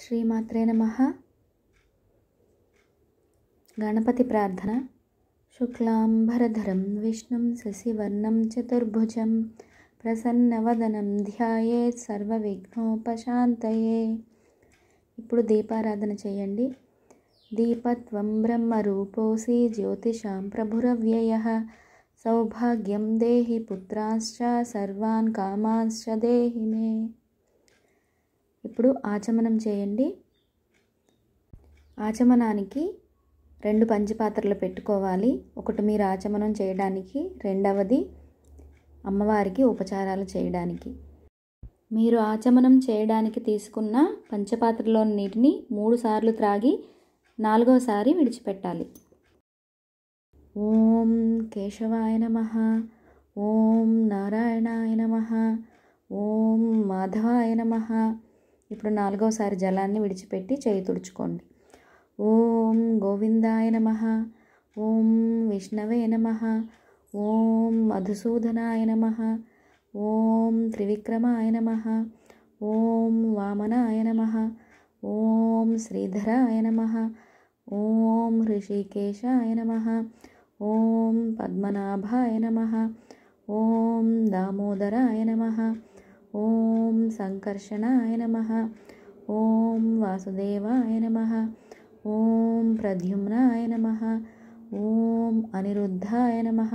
శ్రీమాత్రే నమ గణపతి ప్రార్థన శుక్లాంబరధరం విష్ణుం శశివర్ణం చతుర్భుజం ప్రసన్నవదనం ధ్యాయేత్ విఘ్నోపశాంతయే ఇప్పుడు దీపారాధన చేయండి దీపత్వం బ్రహ్మరూపోసి జ్యోతిషాం ప్రభురవ్యయ సౌభాగ్యం దేహి పుత్రాశ్చ సర్వాన్ కామాశ్చ దేహి మే ఇప్పుడు ఆచమనం చేయండి ఆచమనానికి రెండు పంచపాత్రలు పెట్టుకోవాలి ఒకటి మీరు ఆచమనం చేయడానికి రెండవది అమ్మవారికి ఉపచారాలు చేయడానికి మీరు ఆచమనం చేయడానికి తీసుకున్న పంచపాత్రలోని నీటిని మూడు సార్లు త్రాగి నాలుగోసారి విడిచిపెట్టాలి ఓం కేశవాయ నమ ఓం నారాయణాయ నమ ఓం మాధవాయ నమ ఇప్పుడు నాలుగోసారి జలాన్ని విడిచిపెట్టి చేయి తుడుచుకోండి ఓం గోవిందాయ నమ ఓం విష్ణవే నమ ఓం మధుసూదనాయ నమ ఓం త్రివిక్రమాయ నమ ఓం వామనాయ నమ ఓం శ్రీధరాయ నమ ఓం హృషికేశాయ నమ ఓం పద్మనాభాయ నమ ఓం దామోదరాయ నమ ॐ सङ्कर्षणाय नमः ॐ वासुदेवाय नमः ॐ प्रद्युम्नाय नमः ॐ अनिरुद्धाय नमः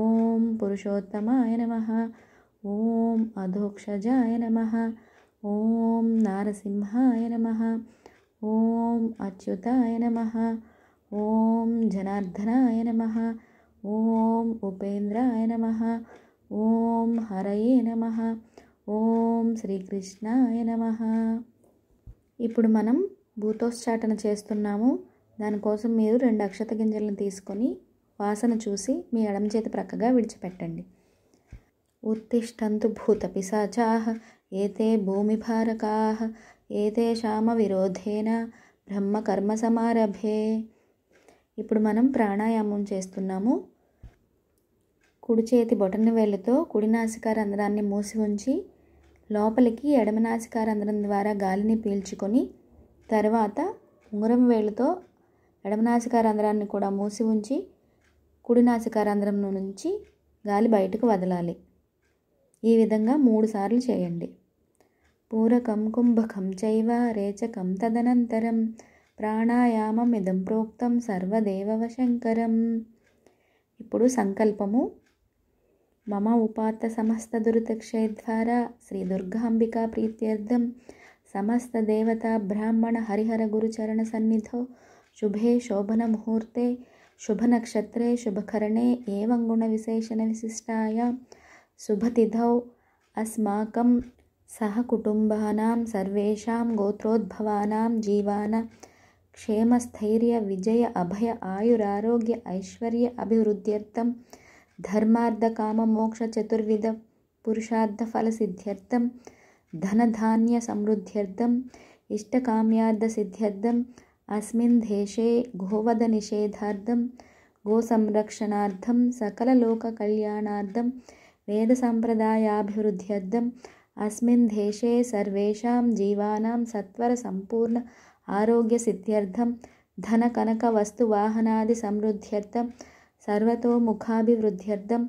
ॐ पुरुषोत्तमाय नमः ॐ अधोक्षजाय नमः ॐ नारसिंहाय नमः ॐ अच्युताय नमः ॐ जनार्दनाय नमः ॐ उपेन्द्राय नमः ॐ हरये नमः ఓం శ్రీకృష్ణాయ నమ ఇప్పుడు మనం భూతోశ్చాటన చేస్తున్నాము దానికోసం మీరు రెండు అక్షత గింజలను తీసుకొని వాసన చూసి మీ ఎడం చేతి ప్రక్కగా విడిచిపెట్టండి ఉత్తిష్టంతు భూత పిశాచా ఏతే భూమిభారకాహ ఏతే శామ విరోధేన బ్రహ్మ కర్మ సమారభే ఇప్పుడు మనం ప్రాణాయామం చేస్తున్నాము కుడి చేతి బొటన వేలుతో కుడి నాసికా రంధ్రాన్ని మూసి ఉంచి లోపలికి ఎడమనాసికా రంధ్రం ద్వారా గాలిని పీల్చుకొని తర్వాత ఉంగరం వేలుతో ఎడమనాసికా రంధ్రాన్ని కూడా మూసి ఉంచి కుడినాసికా రంధ్రం నుంచి గాలి బయటకు వదలాలి ఈ విధంగా మూడుసార్లు చేయండి పూరకం కుంభకం చైవ రేచకం తదనంతరం ప్రాణాయామం ఇదం ప్రోక్తం సర్వదేవవ శంకరం ఇప్పుడు సంకల్పము मम उपात्तसमस्तदुरदक्षे द्वारा श्रीदुर्गाम्बिकाप्रीत्यर्थं समस्तदेवताब्राह्मणहरिहरगुरुचरणसन्निधौ शुभे शोभनमुहूर्ते शुभनक्षत्रे शुभकरणे एवङ्गुणविशेषणविशिष्टाय शुभतिथौ अस्माकं सहकुटुम्बानां सर्वेषां गोत्रोद्भवानां जीवान् क्षेमस्थैर्यविजय अभय आयुरारोग्य ऐश्वर्य अभिवृद्ध्यर्थं धर्मार्थकाममोक्षचतुर्विधपुरुषार्थफलसिद्ध्यर्थं धनधान्यसमृद्ध्यर्थम् इष्टकाम्यार्थसिद्ध्यर्थम् अस्मिन् देशे गोवधनिषेधार्थं गोसंरक्षणार्थं सकललोककल्याणार्थं वेदसम्प्रदायाभिवृद्ध्यर्थम् अस्मिन् देशे सर्वेषां जीवानां सत्वरसम्पूर्ण आरोग्यसिद्ध्यर्थं धनकनकवस्तुवाहनादिसमृद्ध्यर्थं సర్వతోముఖాభివృద్ధ్యర్థం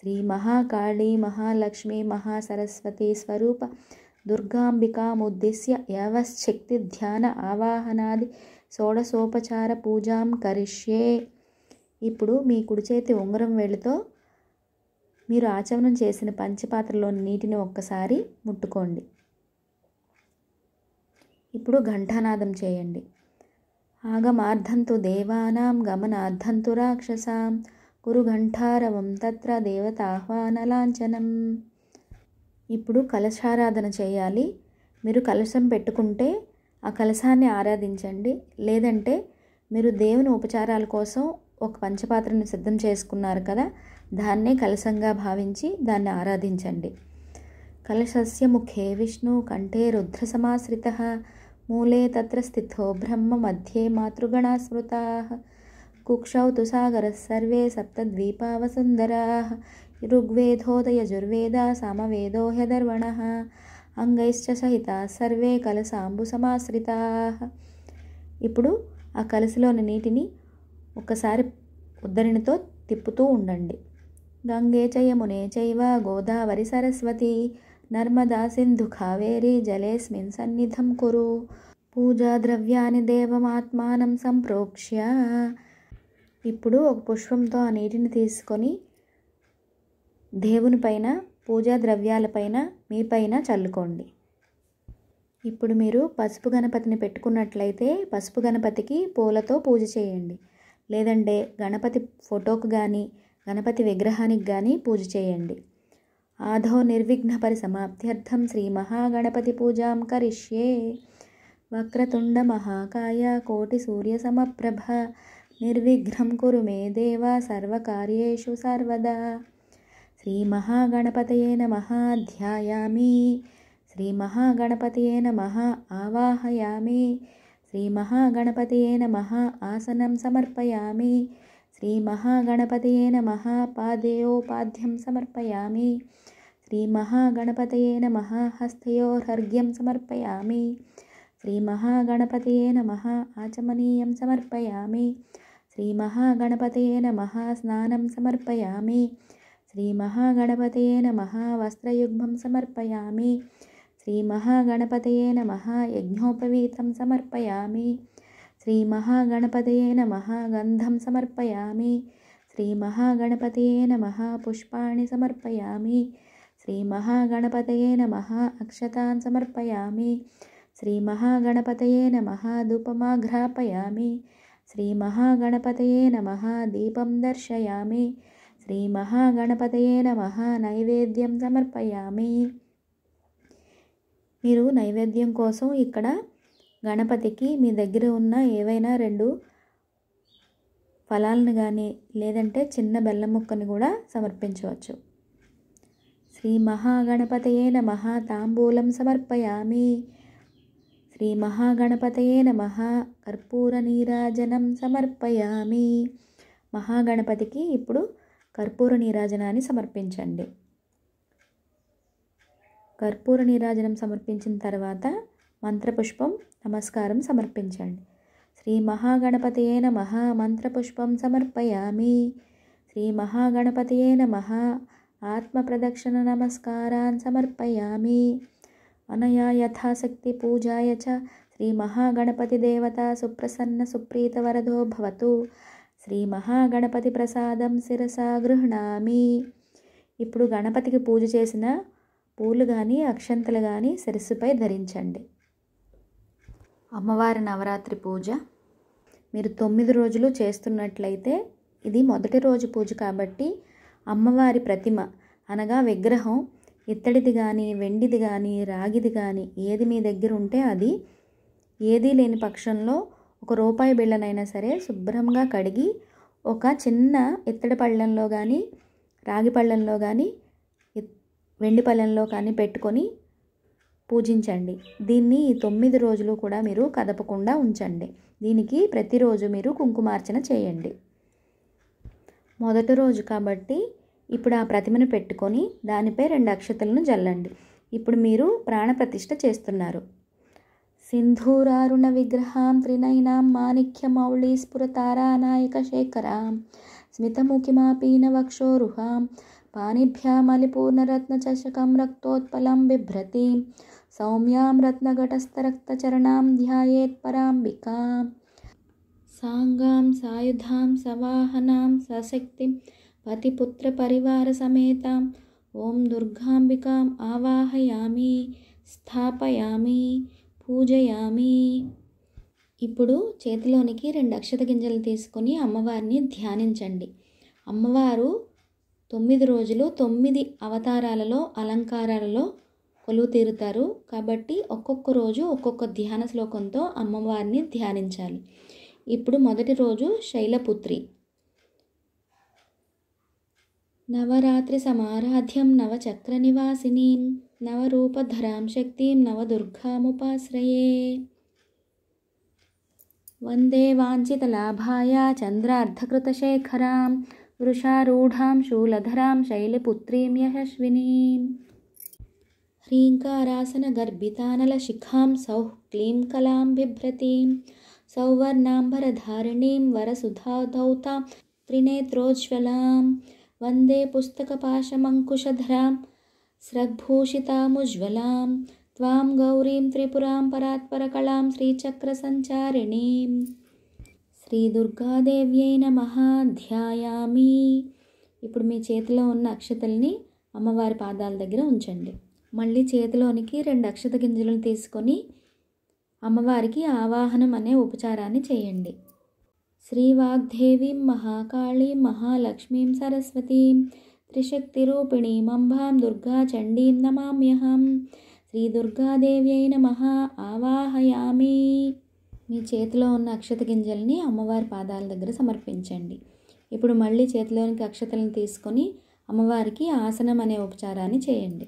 శ్రీ మహాకాళీ మహాలక్ష్మీ మహాసరస్వతి స్వరూప దుర్గాంబికాముద్దిశ్య యవశక్తి ధ్యాన ఆవాహనాది షోడశోపచార పూజాం కరిష్యే ఇప్పుడు మీ కుడిచేతి ఉంగరం వేలితో మీరు ఆచమనం చేసిన పంచపాత్రలోని నీటిని ఒక్కసారి ముట్టుకోండి ఇప్పుడు ఘంటానాదం చేయండి దేవానాం देवानां రాక్షసాం కురు ఘంఠారవం తత్ర దేవతాహ్వానలాంఛనం ఇప్పుడు కలశారాధన చేయాలి మీరు కలశం పెట్టుకుంటే ఆ కలశాన్ని ఆరాధించండి లేదంటే మీరు దేవుని ఉపచారాల కోసం ఒక పంచపాత్రను సిద్ధం చేసుకున్నారు కదా దాన్నే కలశంగా భావించి దాన్ని ఆరాధించండి కలశస్య ముఖే విష్ణు కంఠే రుద్రసమాశ్రిత త్ర तत्र బ్రహ్మ ब्रह्ममध्ये మాతృగణా स्मृताः कुक्षौ తు సాగర సర్వే सप्तद्वीपावसुन्दराः ऋग्वेधोदयजुर्वेदा సామవేదో హ్యదర్వణ అంగైశ్చ సహిత సర్వే కలసాంబు సమాశ్రితా ఇప్పుడు ఆ కలసిలోని నీటిని ఒకసారి ఉద్దరిణితో తిప్పుతూ ఉండండి గంగే చయమునే చైవ గోదావరి సరస్వతి నర్మదా సింధు కావేరీ జలేస్మిన్ సన్నిధం కురు పూజా ద్రవ్యాన్ని దేవమాత్మానం సంప్రోక్ష్య ఇప్పుడు ఒక పుష్పంతో ఆ నీటిని తీసుకొని దేవుని పైన పూజా ద్రవ్యాలపైన మీ పైన చల్లుకోండి ఇప్పుడు మీరు పసుపు గణపతిని పెట్టుకున్నట్లయితే పసుపు గణపతికి పూలతో పూజ చేయండి లేదంటే గణపతి ఫోటోకు కానీ గణపతి విగ్రహానికి కానీ పూజ చేయండి आधौ निर्विघ्नपरिसमाप्त्यर्थं श्रीमहागणपतिपूजां करिष्ये वक्रतुण्डमहाकाय कोटिसूर्यसमप्रभा निर्विघ्नं कुरु मे देव सर्वकार्येषु सर्वदा श्रीमहागणपतयेन महाध्यायामि श्रीमहागणपतयेन महा आवाहयामि श्रीमहागणपतयेन महा आसनं समर्पयामि श्रीमहागणपतयेन महापादयोपाद्यं समर्पयामि श्रीमहागणपतयेन महाहस्तयोर्ग्यं समर्पयामि श्रीमहागणपतयेन महा आचमनीयं समर्पयामि श्रीमहागणपतय महास्नानं समर्पयामि श्रीमहागणपतय महावस्त्रयुग्मं समर्पयामि श्रीमहागणपतयेन महायज्ञोपवीतं समर्पयामि नमः महागन्धं समर्पयामि नमः पुष्पाणि समर्पयामि श्रीमहागणपतयेन नमः अक्षतान् समर्पयामि नमः श्रीमहागणपतयेन महाधूपमाघ्रापयामि नमः दीपं दर्शयामि श्रीमहागणपतयेन नमः नैवेद्यं समर्पयामि नैवेद्यं कोसम् इक గణపతికి మీ దగ్గర ఉన్న ఏవైనా రెండు ఫలాలను కానీ లేదంటే చిన్న బెల్లం ముక్కను కూడా సమర్పించవచ్చు శ్రీ మహాగణపతయే నమ తాంబూలం సమర్పయామి శ్రీ మహాగణపతయే నమ కర్పూర నీరాజనం సమర్పయామి మహాగణపతికి ఇప్పుడు కర్పూర నీరాజనాన్ని సమర్పించండి కర్పూర నీరాజనం సమర్పించిన తర్వాత మంత్రపుష్పం నమస్కారం సమర్పించండి శ్రీ మహాగణపతయే నమ మంత్రపుష్పం సమర్పయామి శ్రీ మహాగణపతయే నమ ఆత్మప్రదక్షిణ నమస్కారాన్ సమర్పయామి అనయా యథాశక్తి పూజాయ చ శ్రీ మహాగణపతి దేవత సుప్రసన్న సుప్రీత వరదో భవతు శ్రీ మహాగణపతి ప్రసాదం శిరసా గృహణామి ఇప్పుడు గణపతికి పూజ చేసిన పూలు కానీ అక్షంతలు కానీ శిరస్సుపై ధరించండి అమ్మవారి నవరాత్రి పూజ మీరు తొమ్మిది రోజులు చేస్తున్నట్లయితే ఇది మొదటి రోజు పూజ కాబట్టి అమ్మవారి ప్రతిమ అనగా విగ్రహం ఇత్తడిది కానీ వెండిది కానీ రాగిది కానీ ఏది మీ దగ్గర ఉంటే అది ఏదీ లేని పక్షంలో ఒక రూపాయి బిళ్ళనైనా సరే శుభ్రంగా కడిగి ఒక చిన్న ఇత్తడి పళ్ళెంలో కానీ రాగి పళ్ళెంలో కానీ వెండి పళ్ళెంలో కానీ పెట్టుకొని పూజించండి దీన్ని తొమ్మిది రోజులు కూడా మీరు కదపకుండా ఉంచండి దీనికి ప్రతిరోజు మీరు కుంకుమార్చన చేయండి మొదటి రోజు కాబట్టి ఇప్పుడు ఆ ప్రతిమను పెట్టుకొని దానిపై రెండు అక్షతలను జల్లండి ఇప్పుడు మీరు ప్రాణప్రతిష్ఠ చేస్తున్నారు సింధూరారుణ విగ్రహాం త్రినైనాం మాణిక్యమౌళీ స్ఫురతారానాయక శేఖరాం పాణిభ్యామలిపూర్ణరత్న చషకం రక్తోత్పలం బిభ్రతీం సౌమ్యాం రత్నఘటస్థరక్తచరణాం ధ్యాయేత్పరాంబికాం సాంగాం సాయుధాం సవాహనాం సశక్తిం సమేతాం ఓం దుర్గాంబికాం ఆవాహయామి స్థాపయామి పూజయామి ఇప్పుడు చేతిలోనికి రెండు అక్షత గింజలు తీసుకొని అమ్మవారిని ధ్యానించండి అమ్మవారు తొమ్మిది రోజులు తొమ్మిది అవతారాలలో అలంకారాలలో కొలువు తీరుతారు కాబట్టి ఒక్కొక్క రోజు ఒక్కొక్క ధ్యాన శ్లోకంతో అమ్మవారిని ధ్యానించాలి ఇప్పుడు మొదటి రోజు శైలపుత్రి నవరాత్రి సమారాధ్యం నవచక్ర నివాసినీం నవరూపధరాం శక్తిం నవదుర్గాముపాశ్రయే వందే వాంఛితలాభాయ చంద్రార్ధకృతశేఖరాం వృషారూఢాం శూలధరాం శైలపుత్రీం యశస్వినీం హ్రీంకారాసన గర్భితానల శిఖాం సౌ క్లీం కలాం బిభ్రతీం సౌవర్ణాంబరధారిణీం వరసుధాధౌత త్రినేత్రోజ్వలాం వందే పుస్తక పుస్తకపాశమంకుశధరాం స్రగ్భూషితాముజ్వలాం త్వాం గౌరీం త్రిపురాం పరాత్పరకళాం శ్రీచక్ర సంచారిణీం శ్రీ దుర్గాదేవ్యై నమ్యామీ ఇప్పుడు మీ చేతిలో ఉన్న అక్షతల్ని అమ్మవారి పాదాల దగ్గర ఉంచండి మళ్ళీ చేతిలోనికి రెండు అక్షత గింజలను తీసుకొని అమ్మవారికి ఆవాహనం అనే ఉపచారాన్ని చేయండి శ్రీ మహాకాళీ మహాలక్ష్మీం సరస్వతీం త్రిశక్తి రూపిణీం అంబాం దుర్గా చండీం నమామ్యహం శ్రీ దుర్గాదేవి మహా ఆవాహయామి మీ చేతిలో ఉన్న అక్షత గింజల్ని అమ్మవారి పాదాల దగ్గర సమర్పించండి ఇప్పుడు మళ్ళీ చేతిలోనికి అక్షతలను తీసుకొని అమ్మవారికి ఆసనం అనే ఉపచారాన్ని చేయండి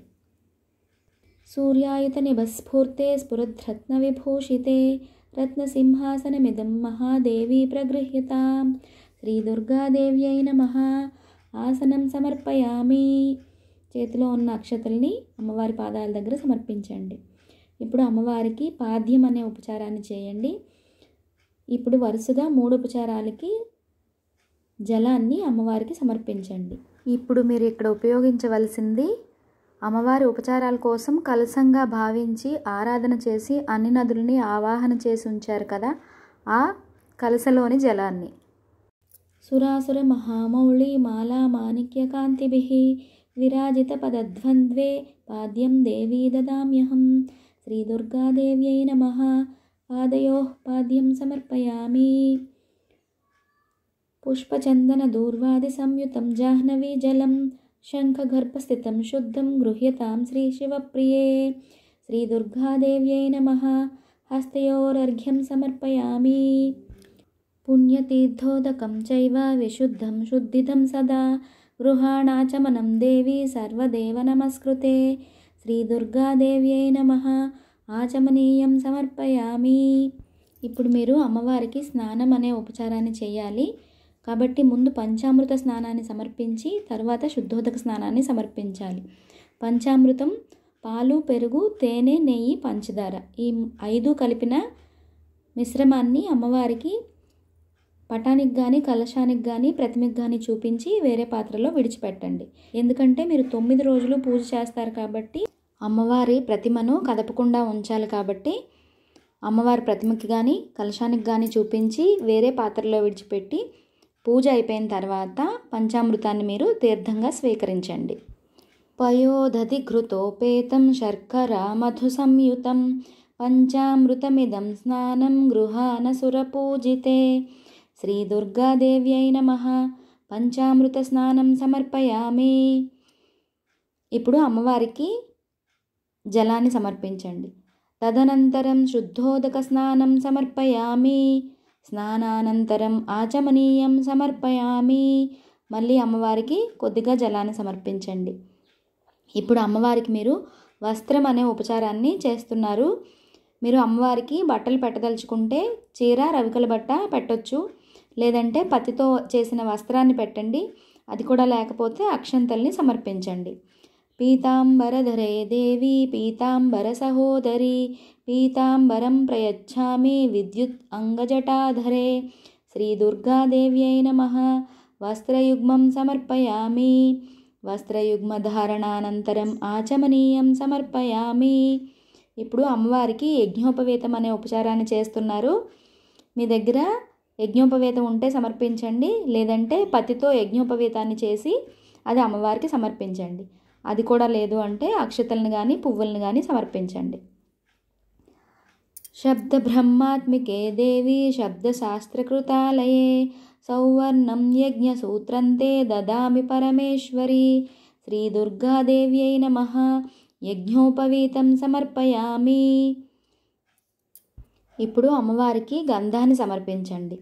సూర్యాయుత నిభస్ఫూర్తే सूर्यायतनिभस्फूर्ते स्फुरद्रत्नविभूषिते रत्नसिंहासनमिदं महादेवी प्रगृह्यतां శ్రీదుర్గాదేవ్యై నమ ఆసనం సమర్పయామి చేతిలో ఉన్న అక్షతల్ని అమ్మవారి పాదాల దగ్గర సమర్పించండి ఇప్పుడు అమ్మవారికి పాద్యం అనే ఉపచారాన్ని చేయండి ఇప్పుడు వరుసగా మూడు ఉపచారాలకి జలాన్ని అమ్మవారికి సమర్పించండి ఇప్పుడు మీరు ఇక్కడ ఉపయోగించవలసింది అమ్మవారి ఉపచారాల కోసం కలసంగా భావించి ఆరాధన చేసి అన్ని నదుల్ని ఆవాహన చేసి ఉంచారు కదా ఆ కలసలోని జలాన్ని సురాసుర మహామౌళి మాలా మాణిక్యకాంతిభి విరాజిత పదద్వంద్వే పాద్యం దేవీ దదామ్యహం శ్రీ దుర్గాదేవ్యై నమ పాదయో పాద్యం సమర్పయామి పుష్పచందన దూర్వాది సంయుతం జాహ్నవీ జలం శంఖగర్భస్థితం శుద్ధం గృహ్యతాం శ్రీశివప్రియే శ్రీదుర్గాదేవ్యై నమ హస్తయోరర్ఘ్యం సమర్పయామి పుణ్యతీర్థోదకం చైవ విశుద్ధం శుద్ధిదం సదా గృహాణాచమనం దేవి సర్వదేవ నమస్కృతే శ్రీదుర్గాదేవ్యై నమ ఆచమనీయం సమర్పయామి ఇప్పుడు మీరు అమ్మవారికి స్నానం అనే ఉపచారాన్ని చేయాలి కాబట్టి ముందు పంచామృత స్నానాన్ని సమర్పించి తర్వాత శుద్ధోదక స్నానాన్ని సమర్పించాలి పంచామృతం పాలు పెరుగు తేనె నెయ్యి పంచదార ఈ ఐదు కలిపిన మిశ్రమాన్ని అమ్మవారికి పటానికి కానీ కలశానికి కానీ ప్రతిమకి కానీ చూపించి వేరే పాత్రలో విడిచిపెట్టండి ఎందుకంటే మీరు తొమ్మిది రోజులు పూజ చేస్తారు కాబట్టి అమ్మవారి ప్రతిమను కదపకుండా ఉంచాలి కాబట్టి అమ్మవారి ప్రతిమకి కానీ కలశానికి కానీ చూపించి వేరే పాత్రలో విడిచిపెట్టి పూజ అయిపోయిన తర్వాత పంచామృతాన్ని మీరు తీర్థంగా స్వీకరించండి పయోదతి ఘృతోపేతం శర్కర మధు సంయుతం పంచామృతమిదం స్నానం గృహాన సురపూజితే శ్రీ దుర్గాదేవ్యై నమ పంచామృత స్నానం సమర్పయామి ఇప్పుడు అమ్మవారికి జలాన్ని సమర్పించండి తదనంతరం శుద్ధోదక స్నానం సమర్పయామి స్నానానంతరం ఆచమనీయం సమర్పయామి మళ్ళీ అమ్మవారికి కొద్దిగా జలాన్ని సమర్పించండి ఇప్పుడు అమ్మవారికి మీరు వస్త్రం అనే ఉపచారాన్ని చేస్తున్నారు మీరు అమ్మవారికి బట్టలు పెట్టదలుచుకుంటే చీర రవికల బట్ట పెట్టొచ్చు లేదంటే పత్తితో చేసిన వస్త్రాన్ని పెట్టండి అది కూడా లేకపోతే అక్షంతల్ని సమర్పించండి పీతాంబరధరే దేవి సహోదరి పీతాంబరం ప్రయచ్ఛామి విద్యుత్ అంగజటాధరే శ్రీ దుర్గాదేవ్యై నమ వస్త్రయుగ్మం సమర్పయామి వస్త్రయుగ్మధారణానంతరం ఆచమనీయం సమర్పయామి ఇప్పుడు అమ్మవారికి యజ్ఞోపవేతం అనే ఉపచారాన్ని చేస్తున్నారు మీ దగ్గర యజ్ఞోపవేతం ఉంటే సమర్పించండి లేదంటే పత్తితో యజ్ఞోపవేతాన్ని చేసి అది అమ్మవారికి సమర్పించండి అది కూడా లేదు అంటే అక్షతలను కానీ పువ్వులను కానీ సమర్పించండి శబ్ద బ్రహ్మాత్మికే దేవి శబ్ద శాస్త్రకృతాలయే సౌవర్ణం యజ్ఞ సూత్రంతే దదామి పరమేశ్వరి శ్రీ అయిన మహా యజ్ఞోపవీతం సమర్పయామి ఇప్పుడు అమ్మవారికి గంధాన్ని సమర్పించండి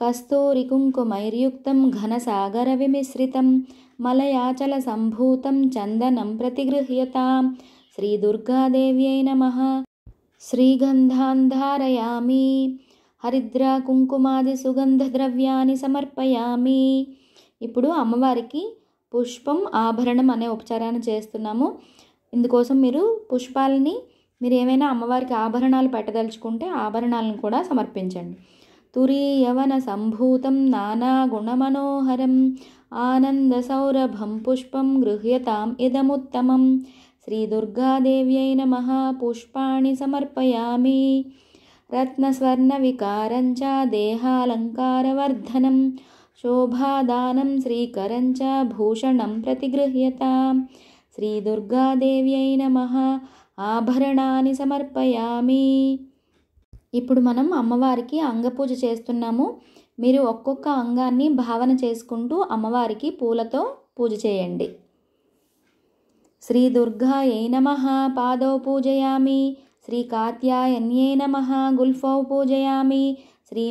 కస్తూరి కుంకుమైర్యుక్తం कस्तूरिकुङ्कुमैर्युक्तं घनसागरविमिश्रितं मलयाचलसम्भूतं శ్రీ प्रतिगृह्यतां నమ శ్రీగంధాంధారయామి హరిద్రా కుంకుమాది సుగంధ ద్రవ్యాన్ని సమర్పయామి ఇప్పుడు అమ్మవారికి పుష్పం ఆభరణం అనే ఉపచారాన్ని చేస్తున్నాము ఇందుకోసం మీరు పుష్పాలని మీరు ఏమైనా అమ్మవారికి ఆభరణాలు పెట్టదలుచుకుంటే ఆభరణాలను కూడా సమర్పించండి तुरीयवनसम्भूतं नानागुणमनोहरम् आनन्दसौरभं पुष्पं गृह्यताम् इदमुत्तमं श्रीदुर्गादेव्यै नमः पुष्पाणि समर्पयामि रत्नस्वर्णविकारं च देहालङ्कारवर्धनं शोभादानं श्रीकरं भूषणं प्रतिगृह्यतां श्रीदुर्गादेव्यै नमः आभरणानि समर्पयामि ఇప్పుడు మనం అమ్మవారికి అంగపూజ చేస్తున్నాము మీరు ఒక్కొక్క అంగాన్ని భావన చేసుకుంటూ అమ్మవారికి పూలతో పూజ చేయండి శ్రీ దుర్గా ఏ నమ పాదౌ పూజయామి శ్రీ కాత్యాయన్యే నమ గుల్ఫౌ పూజయామి శ్రీ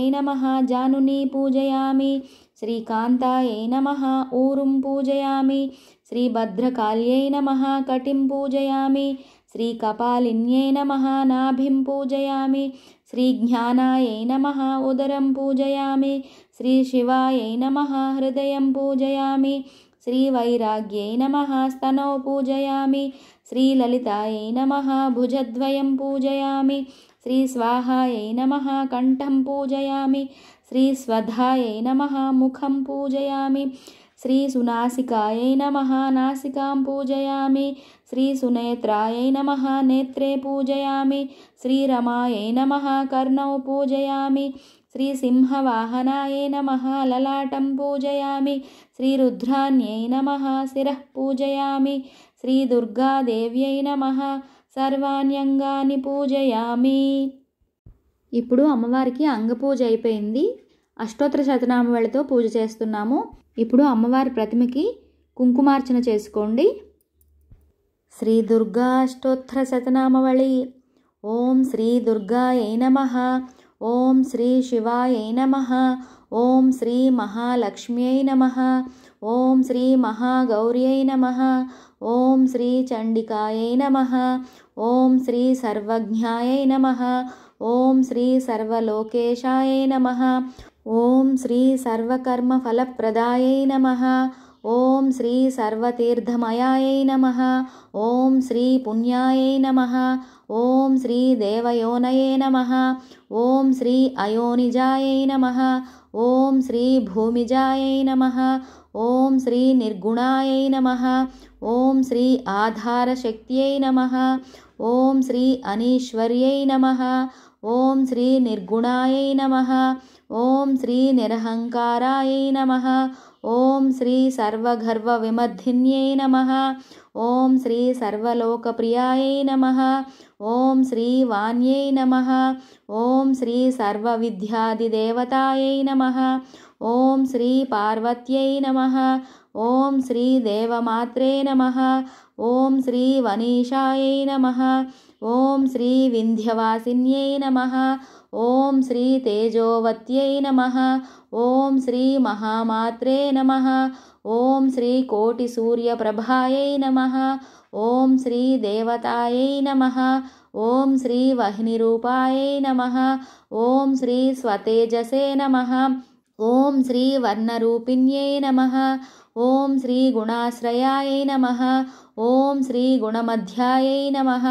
ఏ నమ జానుని పూజయామి శ్రీ కాంతాయ నమ ఊరుం పూజయామి శ్రీ భద్రకాల్యై నమ కటిం పూజయామి श्रीकपालिन्यै नमः नाभिं पूजयामि श्रीज्ञानायै नमः उदरं पूजयामि श्रीशिवायै नमः हृदयं पूजयामि श्रीवैराग्यै नमः स्तनौ पूजयामि श्रीललितायै नमः भुजद्वयं पूजयामि श्रीस्वाहायै नमः कण्ठं पूजयामि श्रीस्वधायै नमः मुखं पूजयामि శ్రీసునాసికాయై నమ నాసికాం పూజయామి శ్రీసునేత్రాయై నమ నేత్రే పూజయామి శ్రీరమాయై నమ కర్ణౌ పూజయామి శ్రీసింహవాహనాయై నమ లలాటం పూజయామి శ్రీరుద్రాణ్యై నమ శిర పూజయామి శ్రీదుర్గాదేవ్యై నమ సర్వాణ్యంగాన్ని పూజయామి ఇప్పుడు అమ్మవారికి అంగపూజ అయిపోయింది అష్టోత్తర శతనామవేళతో పూజ చేస్తున్నాము ఇప్పుడు అమ్మవారి ప్రతిమకి కుంకుమార్చన చేసుకోండి శ్రీ దుర్గా అష్టోత్తర శతనామవళి ఓం శ్రీ దుర్గాయై నమ ఓం శ్రీ శివాయ నమ ఓం శ్రీ మహాలక్ష్మ్యై నమ ఓం శ్రీ మహాగౌర్యై నమ ఓం శ్రీ చండికాయ నమ ఓం శ్రీ సర్వజ్ఞాయై నమ ఓం శ్రీ సర్వలోకేశాయ నమ ॐ श्री सर्वकर्मफलप्रदायै नमः ॐ श्री सर्वतीर्थमयायै नमः ॐ श्री पुण्याय नमः ॐ श्रीदेवयोनय नमः ॐ श्री अयोनिजायै नमः ॐ भूमिजायै नमः ॐ निर्गुणायै नमः ॐ श्री आधारशक्त्यै नमः ॐ श्री अनीश्वर्यै नमः ॐ श्री निर्गुणायै नमः ॐ श्रीनिरहङ्काराय नमः ॐ श्री सर्वगर्वविमर्धिन्यै नमः ॐ श्री सर्वलोकप्रियायै नमः ॐ श्रीवान्यै नमः ॐ श्री सर्वविद्यादिदेवतायै नमः ॐ श्री पार्वत्यै नमः ॐ श्रीदेवमात्रे नमः ॐ श्रीवनीषायै नमः ॐ श्रीविन्ध्यवासिन्यै नमः ॐ श्री तेजोवत्यै नमः ॐ श्री महामात्रे नमः ॐ श्री कोटिसूर्यप्रभायै नमः ॐ श्री देवतायै नमः ॐ श्री वह्निरूपायै नमः ॐ श्री स्वतेजसे नमः ॐ श्री वर्णरूपिण्यै नमः ॐ श्रीगुणाश्रयायै नमः ॐ श्रीगुणमध्यायै नमः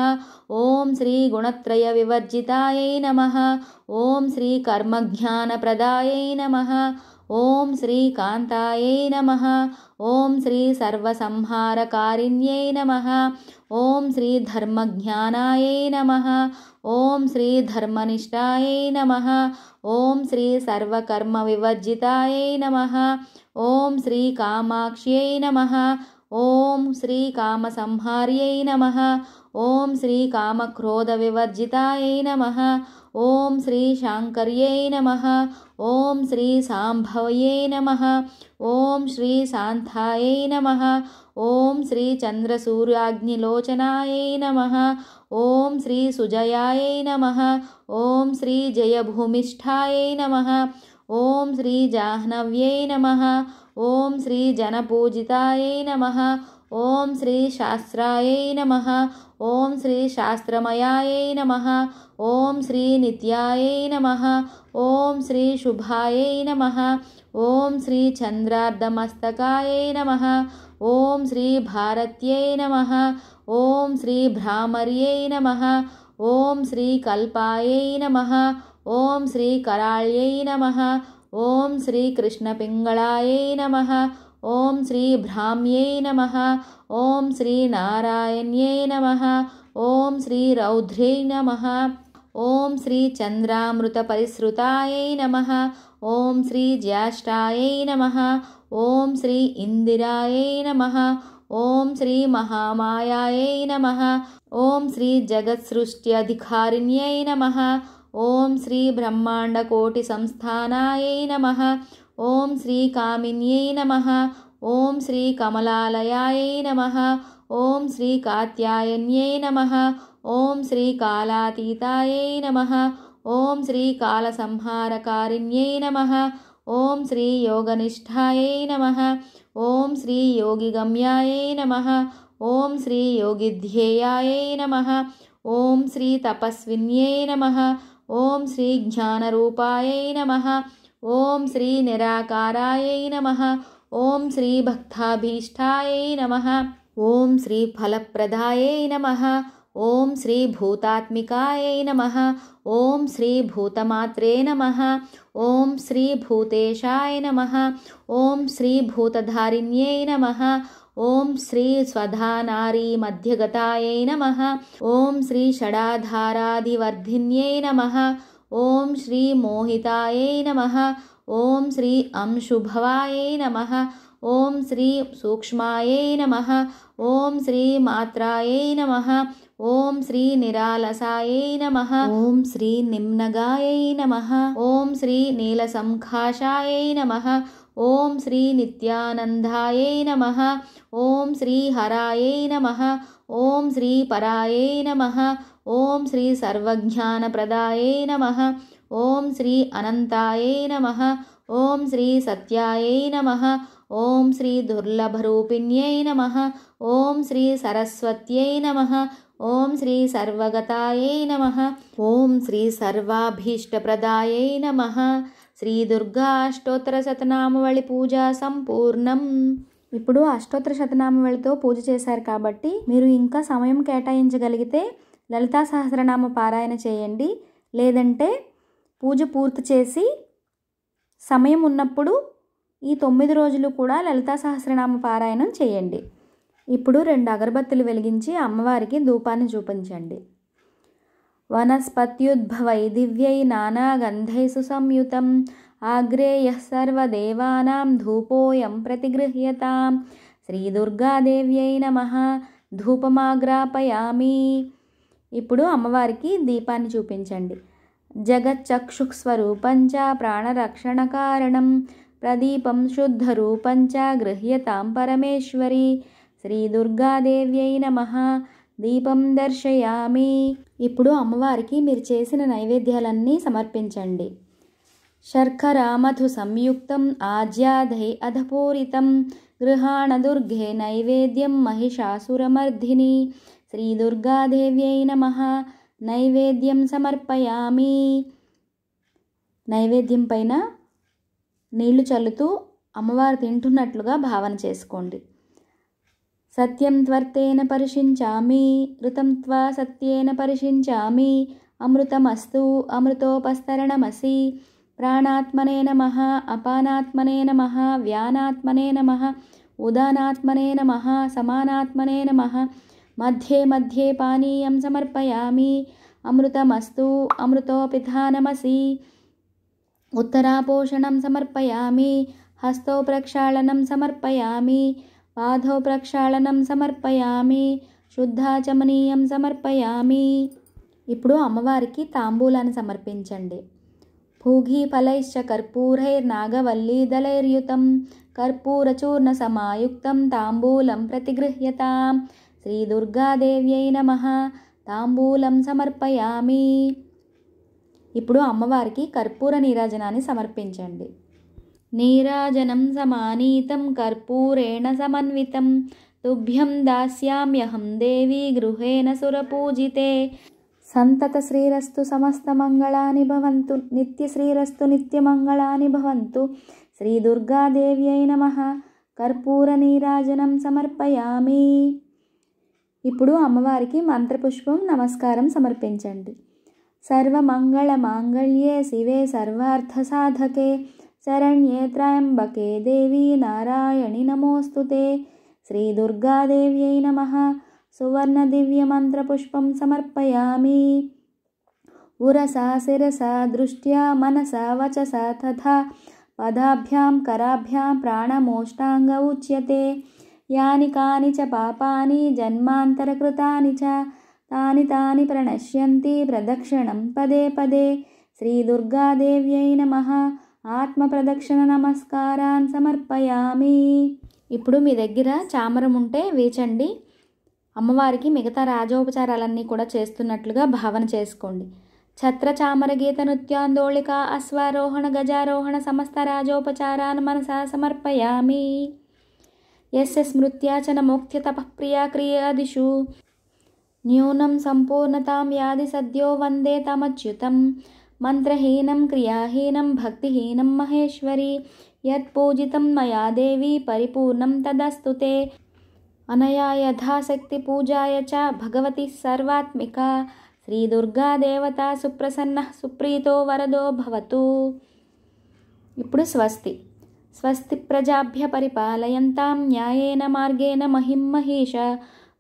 ॐ श्रीगुणत्रयविवर्जितायै नमः ॐ श्रीकर्मज्ञानप्रदायै नमः ॐ श्रीकान्तायै नमः ॐ श्री सर्वसंहारकारिण्यै नमः ॐ श्री नमः ॐ श्रीधर्मनिष्ठायै नमः ॐ श्री सर्वकर्मविवर्जितायै नमः ॐ श्रीकामाक्ष्यै नमः ॐ श्रीकामसंहार्यै नमः ॐ श्री कामक्रोधविवर्जितायै नमः ॐ श्रीशाङ्कर्यै नमः ॐ श्रीसाम्भवये नमः ॐ श्रीसान्तायै नमः ॐ श्रीचन्द्रसूर्याग्निलोचनायै नमः ॐ श्रीसुजयायै नमः ॐ श्रीजयभूमिष्ठायै नमः ॐ श्रीजाह्नव्यै नमः ॐ श्रीजनपूजितायै नमः ॐ श्रीशास्त्रायै नमः ॐ श्रीशास्त्रमयायै नमः ॐ श्रीनित्यायै नमः ॐ श्रीशुभायै नमः ॐ श्रीचन्द्रार्धमस्तकायै नमः ॐ श्रीभारत्यै नमः ॐ श्रीभ्रामर्यै नमः ॐ श्रीकल्पायै नमः ॐ श्रीकराळ्यै नमः ॐ श्रीकृष्णपिङ्गलायै नमः ॐ श्रीभ्राम्यै नमः ॐ श्रीनारायण्यै नमः ॐ श्री नमः ॐ श्रीचन्द्रामृतपरिसृतायै नमः ॐ श्री नमः ॐ श्री इन्दिरायै नमः ॐ श्री नमः ॐ श्रीजगत्सृष्ट्यधिकारिण्यै नमः ॐ श्री नमः ॐ श्रीकामिन्यै नमः ॐ श्रीकमलालयायै नमः ॐ श्री नमः ॐ श्रीकालातीतायै नमः ॐ श्रीकालसंहारकारिण्यै नमः ॐ श्रीयोगनिष्ठायै नमः ॐ श्रीयोगिगम्यायै नमः ॐ श्रीयोगिध्येयायै नमः ॐ श्री नमः ॐ श्रीज्ञानरूपायै नमः श्री नम ॐ श्रीनिराकारायै नमः ॐ श्रीभक्ताभीष्टायै नमः ॐ श्रीफलप्रदायै नमः नम श्रीभूतात्मिकायै नमः ॐ श्रीभूतमात्रे नमः ॐ श्रीभूतेशाय नमः ॐ श्रीभूतधारिण्यै नमः मध्यगताय नम नमः श्री श्रीषडाधाराधिवर्धिन्यै नमः ॐ श्री मोहिताय नमः ॐ श्री अंशुभवायै नमः ॐ श्री सूक्ष्मायै नमः ॐ श्रीमात्राय नमः ॐ श्रीनिरालसाय नमः ॐ श्री निम्नगायै नमः ॐ श्रीनीलसङ्कासाय नमः ॐ श्रीनित्यानन्दाय नमः ॐ श्री नमः ॐ श्रीपरायै नमः ఓం శ్రీ సర్వజ్ఞానప్రదాయే నమ ఓం శ్రీ అనంతాయే నమ ఓం శ్రీ సత్యాయే నమ ఓం శ్రీ దుర్లభరూపిణ్యై నమ ఓం శ్రీ సరస్వత్యై నమ ఓం శ్రీ సర్వగతాయై నమ ఓం శ్రీ సర్వాభీష్టప్రదాయై నమ శ్రీ దుర్గా అష్టోత్తర శతనామవళి పూజ సంపూర్ణం ఇప్పుడు అష్టోత్తర శతనామవళితో పూజ చేశారు కాబట్టి మీరు ఇంకా సమయం కేటాయించగలిగితే లలితా సహస్రనామ పారాయణ చేయండి లేదంటే పూజ పూర్తి చేసి సమయం ఉన్నప్పుడు ఈ తొమ్మిది రోజులు కూడా లలితా సహస్రనామ పారాయణం చేయండి ఇప్పుడు రెండు అగరబత్తులు వెలిగించి అమ్మవారికి ధూపాన్ని చూపించండి వనస్పత్యుద్భవై దివ్యై నానా గంధై సుసంయుతం ఆగ్రేయ సర్వదేవానాం ధూపోయం ప్రతిగృహ్యతాం శ్రీదుర్గాదేవ్యై నమ ధూపమాగ్రాపయామి ఇప్పుడు అమ్మవారికి దీపాన్ని చూపించండి జగచ్చక్షుక్ స్వరూపంచ ప్రాణరక్షణ కారణం ప్రదీపం శుద్ధ రూపంచ గృహ్యతాం పరమేశ్వరి శ్రీ దుర్గాదేవ్యై నమ దీపం దర్శయామి ఇప్పుడు అమ్మవారికి మీరు చేసిన నైవేద్యాలన్నీ సమర్పించండి శర్కరామధు సంయుక్తం ఆజ్యాధై అధపూరితం గృహాణ దుర్గే నైవేద్యం మహిషాసురమర్ధిని శ్రీదుర్గాదేవ్యై నమ నైవేద్యం సమర్పయామి నైవేద్యం పైన నీళ్లు చల్లుతూ అమ్మవారు తింటున్నట్లుగా భావన చేసుకోండి సత్యం త్వర్తేన పరిశించామి ఋతం త్వా సత్యేన పరిశించామి అమృతమస్తు అమృతోపస్తరణమసి ప్రాణాత్మనే నమ అపానాత్మనే నమ వ్యానాత్మనే నమ ఉదానాత్మనే నమ సమానాత్మనే నమ మధ్యే మధ్యే పానీయం సమర్పయామి అమృతమస్తు అమృతోపిధానమసి ఉత్తరాపోషణం సమర్పయామి हस्तौ ప్రక్షాళనం సమర్పయామి पादौ ప్రక్షాళనం సమర్పయామి శుద్ధాచమనీయం సమర్పయామి ఇప్పుడు అమ్మవారికి తాంబూలాన్ని సమర్పించండి భూఘీ ఫలైశ్చ కర్పూరైర్నాగవల్లీదలైర్యుతం కర్పూరచూర్ణ సమాయుక్తం తాంబూలం ప్రతిగృహ్యతాం శ్రీదుర్గాదేవ్యై నమ తాంబూలం సమర్పయామి ఇప్పుడు అమ్మవారికి కర్పూర నీరాజనాన్ని సమర్పించండి నీరాజనం సమానీతం కర్పూరేణ సమన్వితం తుభ్యం దాస్యామ్యహం దేవి గృహేణ సురపూజితే సంతత శ్రీరస్తు సమస్త మంగళాని భవంతు నిత్య శ్రీరస్తు నిత్య మంగళాని భవంతు శ్రీదుర్గాదేవ్యై నమ కర్పూర నీరాజనం సమర్పయామి ఇప్పుడు అమ్మవారికి మంత్రపుష్పం నమస్కారం సమర్పించండి సర్వమంగళ మాంగళ్యే శివే సర్వార్థ సాధకే శరణ్యే త్రయంబకే దేవి నారాయణి నమోస్తుతే శ్రీ దుర్గాదేవ్యై నమ సువర్ణ దివ్య మంత్రపుష్పం సమర్పయామి ఉరసా శిరసా దృష్ట్యా మనసా వచసా తథా పదాభ్యాం కరాభ్యాం ప్రాణమోష్టాంగ ఉచ్యతే యాని కాని చ పాపాని జన్మాంతరకృతాని చ తాని తాని ప్రణశ్యంతి ప్రదక్షిణం పదే పదే శ్రీ దుర్గాదేవ్యై నమ ప్రదక్షిణ నమస్కారాన్ సమర్పయామి ఇప్పుడు మీ దగ్గర చామరం ఉంటే వేచండి అమ్మవారికి మిగతా రాజోపచారాలన్నీ కూడా చేస్తున్నట్లుగా భావన చేసుకోండి చామర గీత నృత్యాందోళిక అశ్వారోహణ గజారోహణ సమస్త రాజోపచారాన్ మనసా సమర్పయామి यस्य स्मृत्या च न मोक्तितपःप्रिया क्रियादिषु न्यूनं सम्पूर्णतां यादि सद्यो वन्दे तमच्युतं मन्त्रहीनं क्रियाहीनं भक्तिहीनं महेश्वरी यत्पूजितं मया देवी परिपूर्णं तदस्तुते अनया यथाशक्तिपूजाय च भगवती सर्वात्मिका श्रीदुर्गादेवता सुप्रसन्नः सुप्रीतो वरदो भवतु इप् स्वस्ति స్వస్తి ప్రజాభ్య పరిపాలయంతా న్యాయేన మార్గేణ మహిం మహేష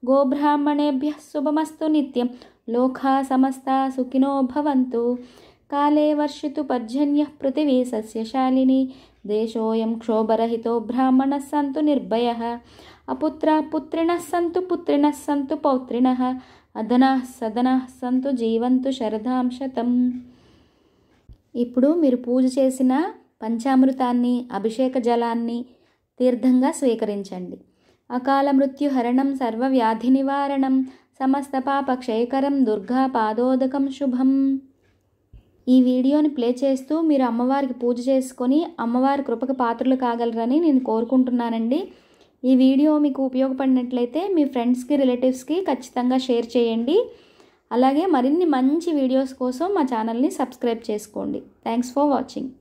గోబ్రాహ్మణేభ్య శుభమస్తు నిత్యం లోకా సమస్త సుఖినో భవంతు కాలే వర్షితు పర్జన్య పృథివీ సస్యశాలిని దేశోయం క్షోభరహితో బ్రాహ్మణ సంతు నిర్భయ అపుత్ర పుత్రిణ సంతు పుత్రిణ సంతు పౌత్రిణ అదనా సదనాః సంతు జీవంతు శరదాంశతం ఇప్పుడు మీరు పూజ చేసిన పంచామృతాన్ని అభిషేక జలాన్ని తీర్థంగా స్వీకరించండి అకాల మృత్యుహరణం సర్వవ్యాధి నివారణం సమస్త పాప క్షయకరం దుర్గా పాదోదకం శుభం ఈ వీడియోని ప్లే చేస్తూ మీరు అమ్మవారికి పూజ చేసుకొని అమ్మవారి కృపకు పాత్రలు కాగలరని నేను కోరుకుంటున్నానండి ఈ వీడియో మీకు ఉపయోగపడినట్లయితే మీ ఫ్రెండ్స్కి రిలేటివ్స్కి ఖచ్చితంగా షేర్ చేయండి అలాగే మరిన్ని మంచి వీడియోస్ కోసం మా ఛానల్ని సబ్స్క్రైబ్ చేసుకోండి థ్యాంక్స్ ఫర్ వాచింగ్